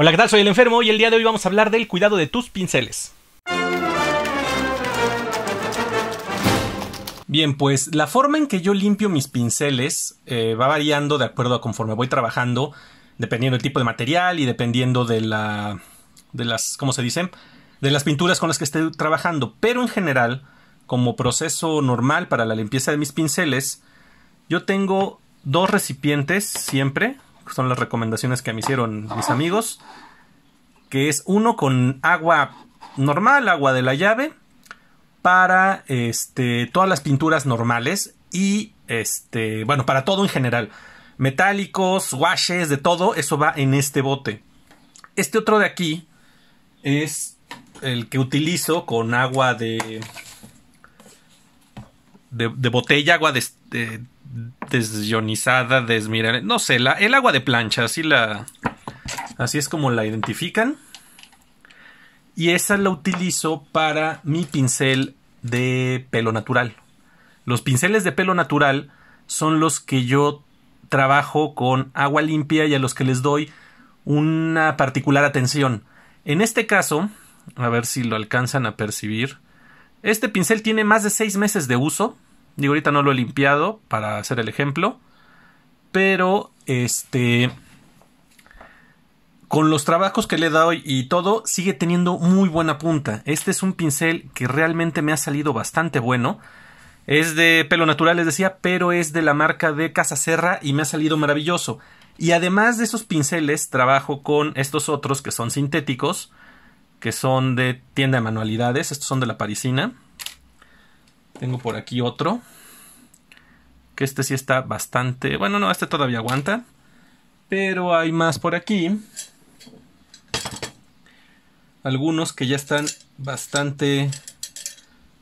Hola, ¿qué tal? Soy el enfermo y el día de hoy vamos a hablar del cuidado de tus pinceles. Bien, pues la forma en que yo limpio mis pinceles eh, va variando de acuerdo a conforme voy trabajando, dependiendo del tipo de material y dependiendo de la. de las. ¿cómo se dicen de las pinturas con las que esté trabajando. Pero en general, como proceso normal para la limpieza de mis pinceles, yo tengo dos recipientes siempre son las recomendaciones que me hicieron mis amigos, que es uno con agua normal, agua de la llave, para este, todas las pinturas normales y, este, bueno, para todo en general. Metálicos, washes, de todo, eso va en este bote. Este otro de aquí es el que utilizo con agua de... De, botella, agua de desionizada, desmineralizada. No sé, la, el agua de plancha, así la. Así es como la identifican. Y esa la utilizo para mi pincel de pelo natural. Los pinceles de pelo natural son los que yo trabajo con agua limpia y a los que les doy una particular atención. En este caso, a ver si lo alcanzan a percibir. Este pincel tiene más de seis meses de uso Digo, ahorita no lo he limpiado para hacer el ejemplo. Pero, este, con los trabajos que le he dado y todo, sigue teniendo muy buena punta. Este es un pincel que realmente me ha salido bastante bueno. Es de pelo natural, les decía, pero es de la marca de Casa Serra y me ha salido maravilloso. Y además de esos pinceles, trabajo con estos otros que son sintéticos, que son de tienda de manualidades, estos son de la parisina. Tengo por aquí otro. Que este sí está bastante... Bueno, no, este todavía aguanta. Pero hay más por aquí. Algunos que ya están bastante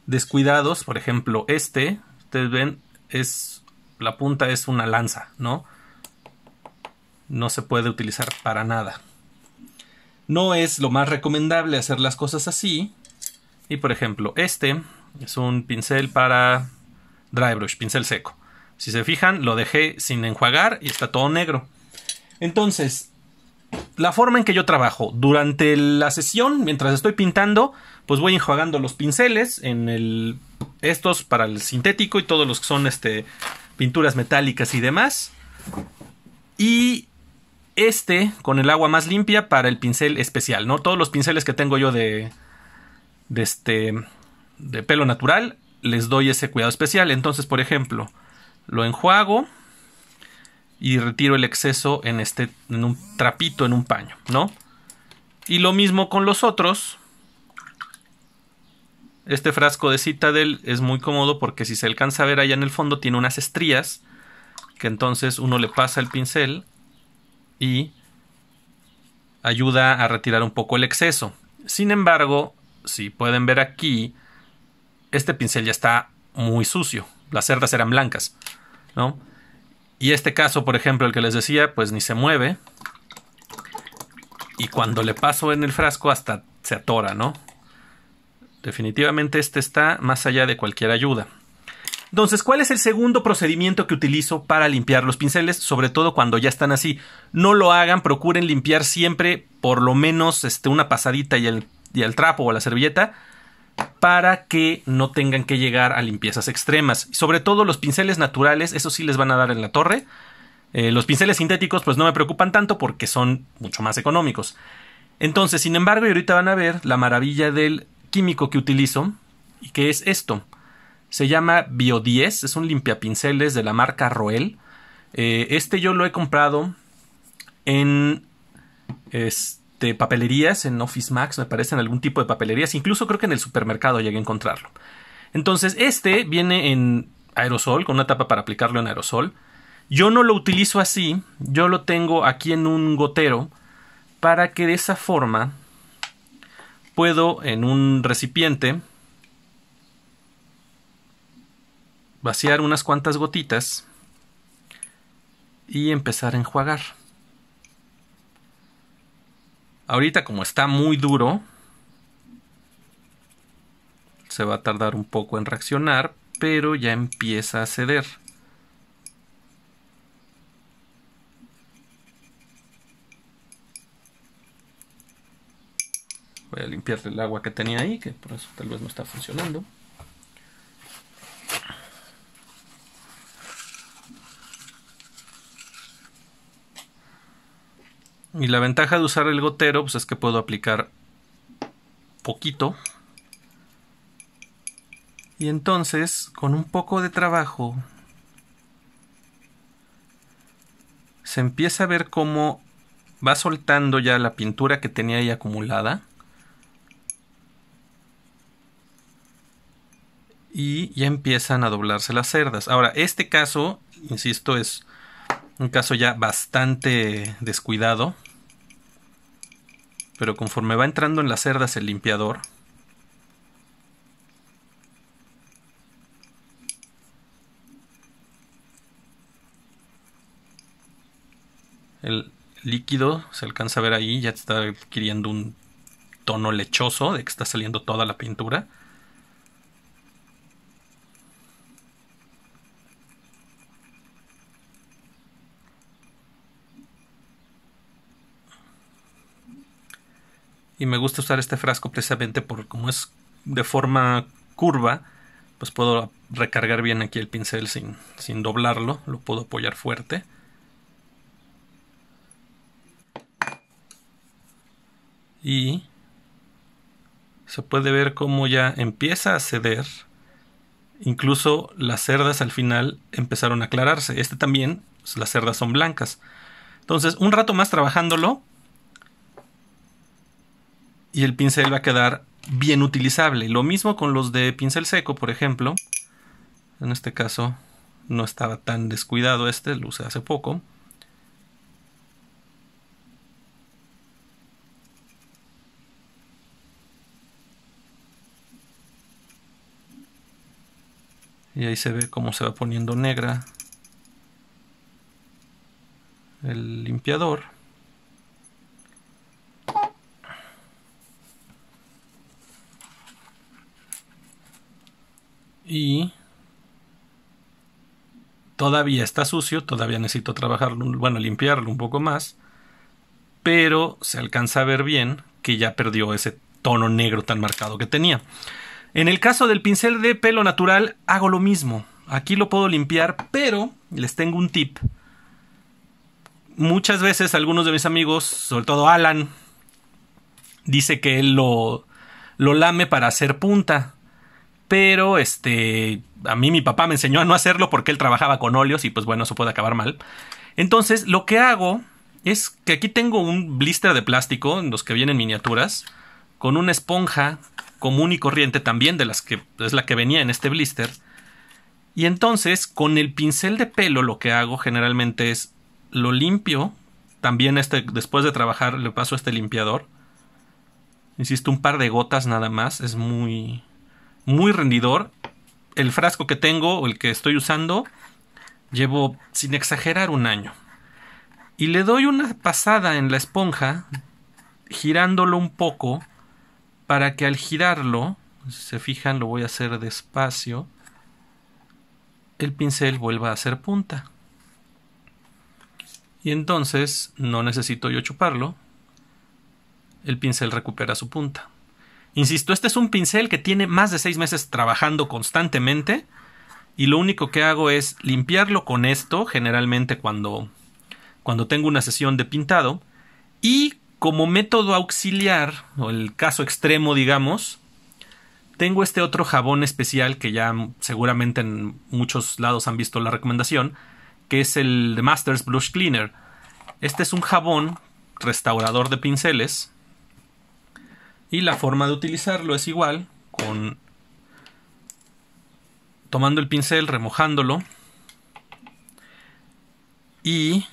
descuidados. Por ejemplo, este. Ustedes ven, es... La punta es una lanza, ¿no? No se puede utilizar para nada. No es lo más recomendable hacer las cosas así. Y por ejemplo, este es un pincel para dry brush, pincel seco. Si se fijan, lo dejé sin enjuagar y está todo negro. Entonces, la forma en que yo trabajo durante la sesión, mientras estoy pintando, pues voy enjuagando los pinceles en el estos para el sintético y todos los que son este pinturas metálicas y demás. Y este con el agua más limpia para el pincel especial, ¿no? Todos los pinceles que tengo yo de este de pelo natural, les doy ese cuidado especial. Entonces, por ejemplo, lo enjuago y retiro el exceso en, este, en un trapito, en un paño, ¿no? Y lo mismo con los otros. Este frasco de Citadel es muy cómodo porque si se alcanza a ver allá en el fondo tiene unas estrías que entonces uno le pasa el pincel y ayuda a retirar un poco el exceso. Sin embargo, si pueden ver aquí, este pincel ya está muy sucio, las cerdas eran blancas, ¿no? Y este caso, por ejemplo, el que les decía, pues ni se mueve. Y cuando le paso en el frasco hasta se atora, ¿no? Definitivamente este está más allá de cualquier ayuda. Entonces, ¿cuál es el segundo procedimiento que utilizo para limpiar los pinceles? Sobre todo cuando ya están así. No lo hagan, procuren limpiar siempre por lo menos este, una pasadita y el, y el trapo o la servilleta para que no tengan que llegar a limpiezas extremas. Sobre todo los pinceles naturales, eso sí les van a dar en la torre. Eh, los pinceles sintéticos pues no me preocupan tanto porque son mucho más económicos. Entonces, sin embargo, y ahorita van a ver la maravilla del químico que utilizo, y que es esto. Se llama Bio 10, es un limpiapinceles de la marca Roel. Eh, este yo lo he comprado en... Este de papelerías, en Office Max, me parece, algún tipo de papelerías. Incluso creo que en el supermercado llegué a encontrarlo. Entonces, este viene en aerosol, con una tapa para aplicarlo en aerosol. Yo no lo utilizo así, yo lo tengo aquí en un gotero para que de esa forma puedo en un recipiente vaciar unas cuantas gotitas y empezar a enjuagar. Ahorita como está muy duro, se va a tardar un poco en reaccionar, pero ya empieza a ceder. Voy a limpiar el agua que tenía ahí, que por eso tal vez no está funcionando. Y la ventaja de usar el gotero pues, es que puedo aplicar poquito. Y entonces, con un poco de trabajo, se empieza a ver cómo va soltando ya la pintura que tenía ahí acumulada. Y ya empiezan a doblarse las cerdas. Ahora, este caso, insisto, es un caso ya bastante descuidado. Pero conforme va entrando en las cerdas el limpiador, el líquido se alcanza a ver ahí, ya está adquiriendo un tono lechoso de que está saliendo toda la pintura. Y me gusta usar este frasco precisamente porque como es de forma curva, pues puedo recargar bien aquí el pincel sin, sin doblarlo, lo puedo apoyar fuerte. Y se puede ver cómo ya empieza a ceder. Incluso las cerdas al final empezaron a aclararse. Este también, pues, las cerdas son blancas. Entonces, un rato más trabajándolo, y el pincel va a quedar bien utilizable. Lo mismo con los de pincel seco, por ejemplo. En este caso no estaba tan descuidado este, lo usé hace poco. Y ahí se ve cómo se va poniendo negra el limpiador. todavía está sucio, todavía necesito trabajarlo, bueno, limpiarlo un poco más, pero se alcanza a ver bien que ya perdió ese tono negro tan marcado que tenía. En el caso del pincel de pelo natural hago lo mismo. Aquí lo puedo limpiar, pero les tengo un tip. Muchas veces algunos de mis amigos, sobre todo Alan, dice que él lo, lo lame para hacer punta pero este, a mí mi papá me enseñó a no hacerlo porque él trabajaba con óleos y pues bueno, eso puede acabar mal. Entonces, lo que hago es que aquí tengo un blister de plástico, en los que vienen miniaturas, con una esponja común y corriente también, de las que es la que venía en este blister. Y entonces, con el pincel de pelo, lo que hago generalmente es lo limpio. También este, después de trabajar, le paso este limpiador. Insisto, un par de gotas nada más. Es muy, muy rendidor. El frasco que tengo, o el que estoy usando, llevo, sin exagerar, un año. Y le doy una pasada en la esponja, girándolo un poco, para que al girarlo, si se fijan, lo voy a hacer despacio, el pincel vuelva a hacer punta. Y entonces no necesito yo chuparlo, el pincel recupera su punta. Insisto, este es un pincel que tiene más de seis meses trabajando constantemente y lo único que hago es limpiarlo con esto, generalmente cuando, cuando tengo una sesión de pintado, y como método auxiliar, o el caso extremo, digamos, tengo este otro jabón especial que ya seguramente en muchos lados han visto la recomendación, que es el de Masters Blush Cleaner. Este es un jabón restaurador de pinceles y la forma de utilizarlo es igual, con tomando el pincel, remojándolo. Y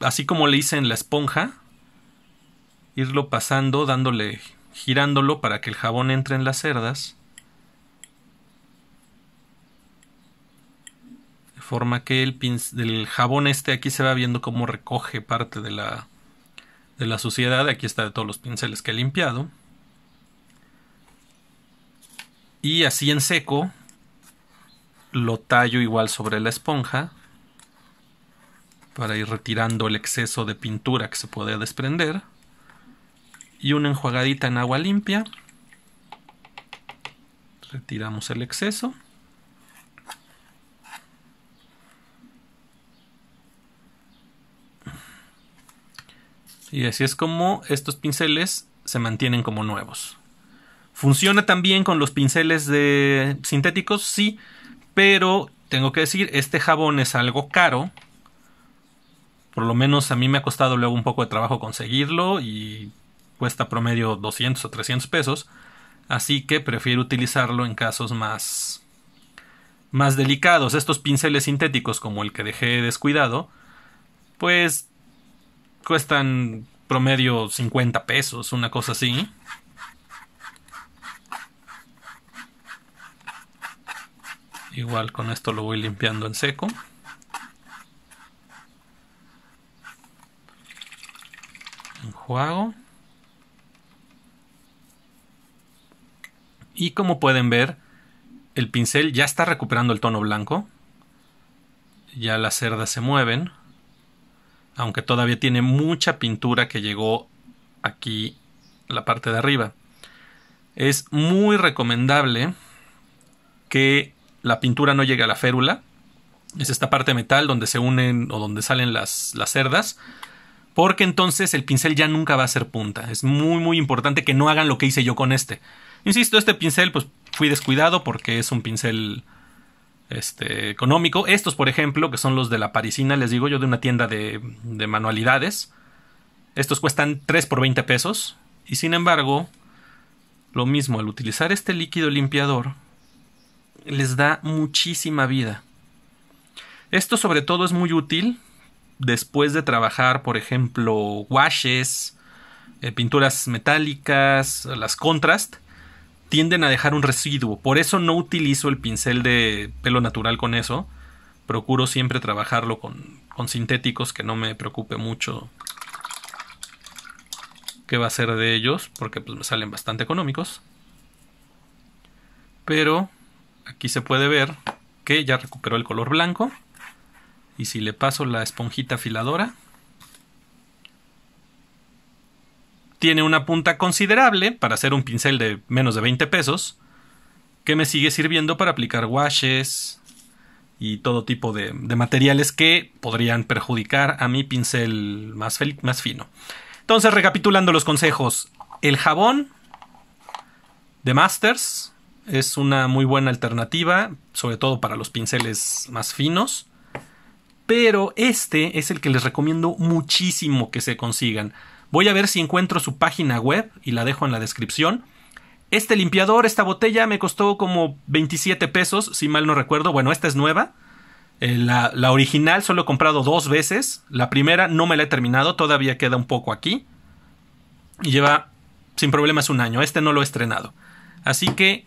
así como le hice en la esponja, irlo pasando, dándole, girándolo para que el jabón entre en las cerdas. De forma que el, jabón este aquí se va viendo cómo recoge parte de la, de la suciedad. Aquí está de todos los pinceles que he limpiado. Y así en seco lo tallo igual sobre la esponja para ir retirando el exceso de pintura que se puede desprender. Y una enjuagadita en agua limpia. Retiramos el exceso. Y así es como estos pinceles se mantienen como nuevos. ¿Funciona también con los pinceles de sintéticos? Sí, pero tengo que decir, este jabón es algo caro. Por lo menos a mí me ha costado luego un poco de trabajo conseguirlo y cuesta promedio 200 o 300 pesos. Así que prefiero utilizarlo en casos más, más delicados. Estos pinceles sintéticos como el que dejé descuidado, pues cuestan promedio 50 pesos, una cosa así. igual con esto lo voy limpiando en seco juego y como pueden ver el pincel ya está recuperando el tono blanco ya las cerdas se mueven aunque todavía tiene mucha pintura que llegó aquí la parte de arriba es muy recomendable que la pintura no llega a la férula. Es esta parte metal donde se unen o donde salen las, las cerdas. Porque entonces el pincel ya nunca va a ser punta. Es muy, muy importante que no hagan lo que hice yo con este. Insisto, este pincel, pues fui descuidado porque es un pincel este, económico. Estos, por ejemplo, que son los de la parisina, les digo yo, de una tienda de, de manualidades. Estos cuestan 3 por 20 pesos. Y sin embargo, lo mismo, al utilizar este líquido limpiador, les da muchísima vida. Esto sobre todo es muy útil después de trabajar, por ejemplo, washes, eh, pinturas metálicas, las contrast, tienden a dejar un residuo. Por eso no utilizo el pincel de pelo natural con eso. Procuro siempre trabajarlo con, con sintéticos que no me preocupe mucho qué va a ser de ellos, porque pues, me salen bastante económicos. Pero aquí se puede ver que ya recuperó el color blanco. Y si le paso la esponjita afiladora, tiene una punta considerable para hacer un pincel de menos de 20 pesos, que me sigue sirviendo para aplicar washes y todo tipo de, materiales que podrían perjudicar a mi pincel más, más fino. Entonces, recapitulando los consejos, el jabón de Masters es una muy buena alternativa, sobre todo para los pinceles más finos. Pero este es el que les recomiendo muchísimo que se consigan. Voy a ver si encuentro su página web y la dejo en la descripción. Este limpiador, esta botella me costó como 27 pesos, si mal no recuerdo. Bueno, esta es nueva. Eh, la, la, original solo he comprado dos veces. La primera no me la he terminado, todavía queda un poco aquí. Y lleva sin problemas un año. Este no lo he estrenado. Así que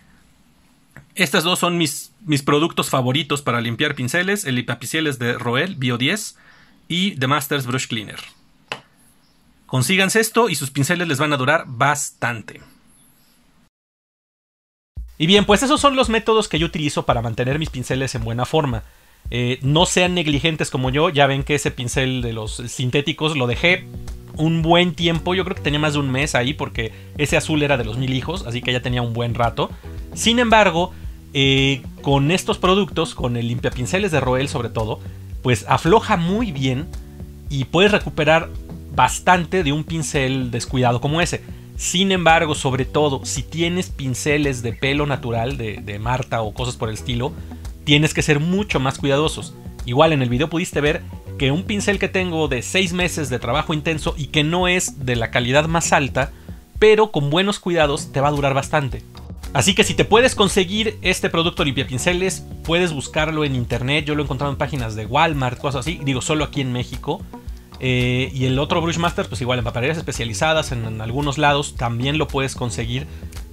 estas dos son mis, mis productos favoritos para limpiar pinceles, el limpiapinceles de Roel Bio 10 y The Masters Brush Cleaner. Consíganse esto y sus pinceles les van a durar bastante. Y bien, pues esos son los métodos que yo utilizo para mantener mis pinceles en buena forma. Eh, no sean negligentes como yo, ya ven que ese pincel de los sintéticos lo dejé un buen tiempo, yo creo que tenía más de un mes ahí porque ese azul era de los mil hijos, así que ya tenía un buen rato. Sin embargo, eh, con estos productos, con el limpiapinceles de Roel sobre todo, pues afloja muy bien y puedes recuperar bastante de un pincel descuidado como ese. Sin embargo, sobre todo, si tienes pinceles de pelo natural, de, de Marta o cosas por el estilo, tienes que ser mucho más cuidadosos. Igual en el video pudiste ver que un pincel que tengo de 6 meses de trabajo intenso y que no es de la calidad más alta, pero con buenos cuidados te va a durar bastante. Así que si te puedes conseguir este producto limpia pinceles, puedes buscarlo en internet. Yo lo he encontrado en páginas de Walmart, cosas así. Digo, solo aquí en México. Eh, y el otro Master pues igual en papelerías especializadas, en, en, algunos lados también lo puedes conseguir.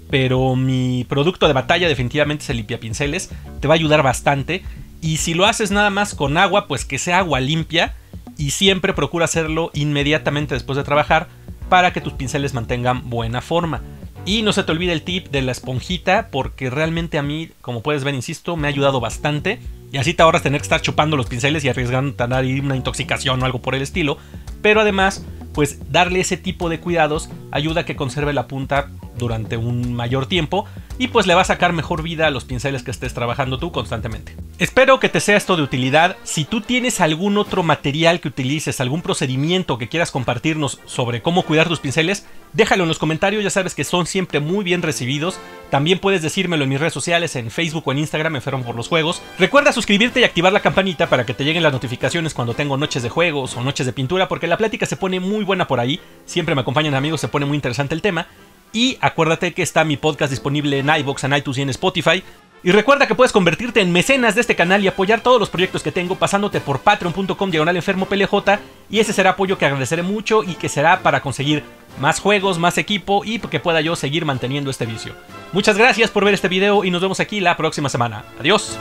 Pero mi producto de batalla definitivamente es el limpia pinceles. Te va a ayudar bastante. Y si lo haces nada más con agua, pues que sea agua limpia. Y siempre procura hacerlo inmediatamente después de trabajar para que tus pinceles mantengan buena forma. Y no se te olvide el tip de la esponjita, porque realmente a mí, como puedes ver, insisto, me ha ayudado bastante. Y así te ahorras tener que estar chupando los pinceles y arriesgando tener una intoxicación o algo por el estilo. Pero además, pues darle ese tipo de cuidados ayuda a que conserve la punta durante un mayor tiempo y pues le va a sacar mejor vida a los pinceles que estés trabajando tú constantemente. Espero que te sea esto de utilidad. Si tú tienes algún otro material que utilices, algún procedimiento que quieras compartirnos sobre cómo cuidar tus pinceles, déjalo en los comentarios, ya sabes que son siempre muy bien recibidos. También puedes decírmelo en mis redes sociales, en Facebook o en Instagram, enfermo por los juegos. Recuerda suscribirte y activar la campanita para que te lleguen las notificaciones cuando tengo noches de juegos o noches de pintura, porque la plática se pone muy buena por ahí. Siempre me acompañan amigos, se pone muy interesante el tema. Y acuérdate que está mi podcast disponible en iBox, en iTunes y en Spotify. Y recuerda que puedes convertirte en mecenas de este canal y apoyar todos los proyectos que tengo pasándote por patreon.com diagonal enfermo Y ese será apoyo que agradeceré mucho y que será para conseguir más juegos, más equipo y que pueda yo seguir manteniendo este vicio. Muchas gracias por ver este video y nos vemos aquí la próxima semana. Adiós.